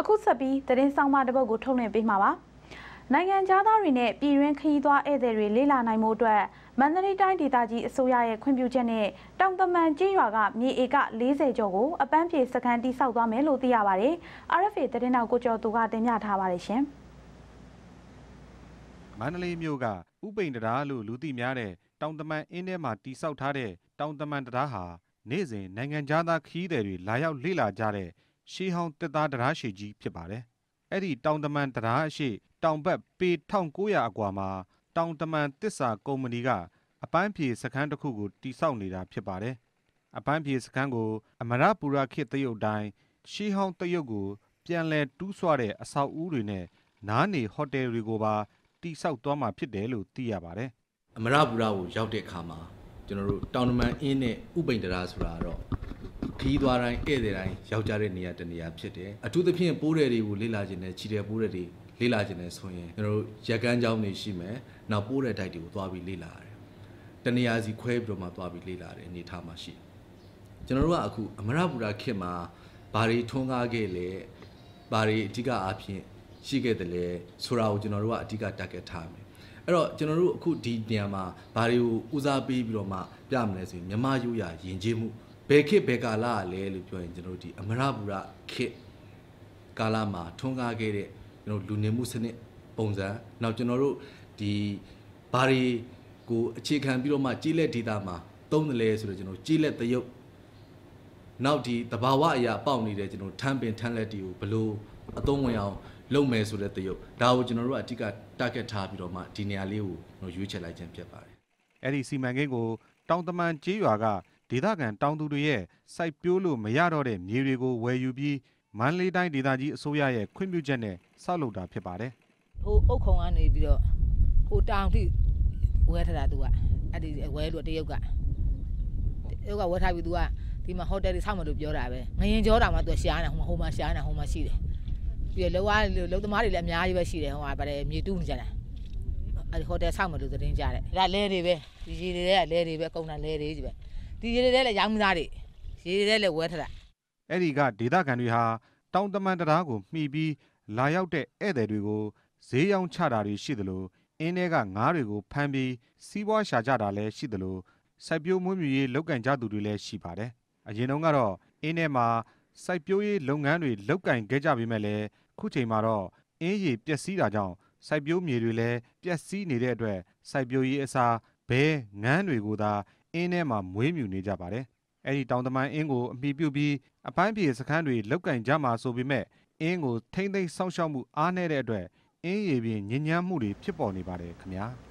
အခုဆက်ပြီးသတင်းဆောင်မတစ်ပုဒ်ကိုထုတ်လွှင့်ပေးမှာပါနိုင်ငံသားတွေနဲ့ပြည်တွင်းခရီးသွားဧည့်သည်တွေလေ့လာနိုင်မှုအတွက်မန္တလေးတိုင်းဒေသကြီးအစိုးရရဲ့ခွင့်ပြုချက်နဲ့တောင်တမန်ကျေးရွာကမြေဧက40ကျော်ကို အပန်းဖြေစခန်းတိဆောက်သွားမယ်လို့သိရပါတယ်။ RFA သတင်းတော်ကိုကျော်သူကတင်ပြထားပါတယ်ရှင်။မန္တလေးမြို့ကဥပိန်တရားလို့လူသိများတဲ့တောင်တမန်အင်းထဲမှာတိဆောက်ထားတဲ့တောင်တမန်တရားဟာနေ့စဉ်နိုင်ငံသားခရီးသည်တွေလာရောက်လေ့လာကြတဲ့ရှေးဟောင်းတက်သားတရားရှိကြီးဖြစ်ပါတယ်။အဲ့ဒီတောင်တမန်တရားအရှိတောင်ဘက်ပေ1900အကွာမှာတောင်တမန်တစ္ဆာကုမ္ပဏီကအပန်းဖြေစခန်းတစ်ခုကိုတိစောက်နေတာဖြစ်ပါတယ်။အပန်းဖြေစခန်းကို အမရပူရခေတ်တရုတ်တိုင်းရှေးဟောင်းတရုတ်ကို ပြန်လည်တူးဆွတဲ့အဆောက်အဦတွေနဲ့နားနေဟိုတယ်တွေကိုပါတိစောက်သွားမှာဖြစ်တယ်လို့သိရပါတယ်။အမရပူရကိုရောက်တဲ့အခါမှာကျွန်တော်တို့တောင်တမန်အင်းနဲ့ဥပိန်တရာဆိုတာတော့ခီးသွားတိုင်းဧည့်သည်တိုင်းယောက်ျားတဲ့နေရာတနေရာဖြစ်တယ်အထူးသဖြင့်ပိုးတယ်တွေကိုလေ့လာခြင်းနဲ့ခြေတယ်ပိုးတယ်တွေလေ့လာခြင်းနဲ့ဆိုရင်ကျွန်တော်တို့ရက်ကန်းကြောင်းတွေရှိမယ်နောက်ပိုးတဲ့တိုက်တွေကိုသွားပြီးလေ့လာရတယ်တနေရာစီခွဲပြီးတော့မှသွားပြီးလေ့လာရတယ်အနေထားမှာရှိကျွန်တော်တို့ကအခုအမရပူရာခေတ်မှာဘာတွေထွန်းကားခဲ့လဲဘာတွေအဓိကအားဖြင့်ရှိခဲ့တယ်လဲဆိုတာကိုကျွန်တော်တို့ကအဓိက target ထားမယ်အဲ့တော့ကျွန်တော်တို့အခုဒီနေရာမှာဘာတွေကိုဦးစားပေးပြီးတော့မှပြမလဲဆိုရင်မြမရိုးရာယဉ်ကျေးမှုဘယ်ခေတ်ဘယ်ကာလလဲလို့ပြောရင်ကျွန်တော်တို့ဒီအမရပူရခေတ်ကာလမှာထွန်းကားခဲ့တဲ့ကျွန်တော်လူနေမှုစနစ် ပုံစံနောက်ကျွန်တော်တို့ဒီဘာတွေကိုအခြေခံပြီးတော့မှကြီးလက်ဒေတာမှာသုံးတယ်လဲဆိုတော့ကျွန်တော်ကြီးလက်တရုပ်နောက်ဒီတဘာဝအရာပေါက်နေတဲ့ကျွန်တော်ထမ်းပင်ထမ်းလက်တီကိုဘလို့အသုံးဝင်အောင်လုပ်မယ်ဆိုတဲ့တရုပ်ဒါကိုကျွန်တော်တို့ကအတိက target ထားပြီးတော့မှဒီနေရာလေးကိုကျွန်တော်ရွေးချယ်လိုက်ခြင်းဖြစ်ပါတယ်အဲ့ဒီစီမံကိန်းကိုတောင်တမန်ကျေးရွာကဒေသခံတောင်သူတွေရဲ့စိုက်ပျိုးလို့မရတော့တဲ့မြေတွေကိုဝယ်ယူပြီးမန္တလေးတိုင်းဒေသကြီးအစိုးရရဲ့ခွင့်ပြုချက်နဲ့ဆောက်လုပ်တာဖြစ်ပါတယ်။ဟိုအုတ်ခုံကနေပြီးတော့ဟိုတောင်ထိဝယ်ထတာသူကအဲ့ဒီဝယ်လို့တရုတ်ကတရုတ်ကဝယ်ထားပြီးသူကဒီမှာဟိုတယ်တွေဆောက်မယ်လို့ပြောတာပဲ။ငရင်ကြောတောင်မှသူကရှားနေဟိုမှာဟိုမှာရှားနေဟိုမှာရှိတယ်။ပြီးတော့လောကလုံသမားတွေလည်းအများကြီးပဲရှိတယ်ဟိုမှာဗါတယ်မြေတူးနေကြတာ။အဲ့ဒီဟိုတယ်ဆောက်မယ်လို့သတင်းကြတယ်။ဒါလဲတွေပဲဒီကြီးတွေကလဲတွေပဲကုန်တာလဲတွေကြီးပဲ။ဒီရေတွေလည်းရောင်းမသားတွေရေတွေလည်းဝဲထတာအဲ့ဒီကဒေသခံတွေဟာတောင်တမန်တရားကိုမှီပြီး လာရောက်တဲ့ဧည့်သည်တွေကိုဈေးရောင်းချတာတွေရှိသလိုအင်းတွေကငါးတွေကိုဖမ်းပြီးစီးပွားရှာကြတာလည်းရှိသလိုစိုက်ပျိုးမွေးမြူရေးလုပ်ကင်ကြသူတွေလည်းရှိပါတယ်အရင်တုန်းကတော့အင်းထဲမှာစိုက်ပျိုးရေးလုပ်ငန်းတွေလုပ်ကင်ခဲ့ကြပေမဲ့လည်းခုချိန်မှာတော့အင်းရေပျက်စီးတာကြောင့်စိုက်ပျိုးမြေတွေလည်းပျက်စီးနေတဲ့အတွက်စိုက်ပျိုးရေးအစားဘဲငန်းတွေကိုသာအင်းထဲမှာမွေးမြူနေကြပါတယ်။အဲဒီတောင်တမန်အင်းကိုအမိပြုပြီးအပိုင်းပြေစခန်းတွေလောက်ကန်ကြမှာဆိုပေမဲ့အင်းကိုထိမ့်သိမ့်စောင့်ရှောက်မှုအားနည်းတဲ့အတွက်အင်းရေပြင်ညဉ့်ညမ်းမှုတွေဖြစ်ပေါ်နေပါတယ်ခင်ဗျာ။